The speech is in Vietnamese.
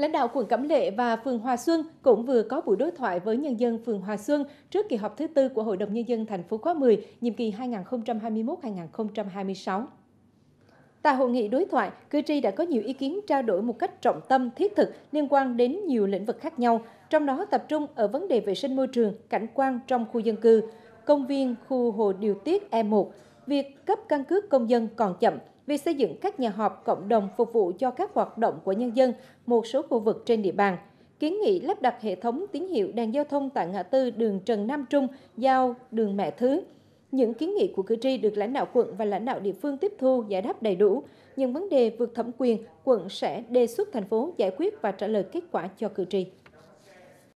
lãnh đạo quận Cẩm Lệ và phường Hòa Xuân cũng vừa có buổi đối thoại với nhân dân phường Hòa Xuân trước kỳ họp thứ tư của Hội đồng Nhân dân thành phố khóa 10, nhiệm kỳ 2021-2026. Tại hội nghị đối thoại, cử tri đã có nhiều ý kiến trao đổi một cách trọng tâm, thiết thực liên quan đến nhiều lĩnh vực khác nhau, trong đó tập trung ở vấn đề vệ sinh môi trường, cảnh quan trong khu dân cư, công viên, khu hồ điều tiết E1, việc cấp căn cước công dân còn chậm, việc xây dựng các nhà họp cộng đồng phục vụ cho các hoạt động của nhân dân một số khu vực trên địa bàn. Kiến nghị lắp đặt hệ thống tín hiệu đèn giao thông tại ngã tư đường Trần Nam Trung giao đường Mẹ Thứ. Những kiến nghị của cử tri được lãnh đạo quận và lãnh đạo địa phương tiếp thu giải đáp đầy đủ. Những vấn đề vượt thẩm quyền, quận sẽ đề xuất thành phố giải quyết và trả lời kết quả cho cử tri.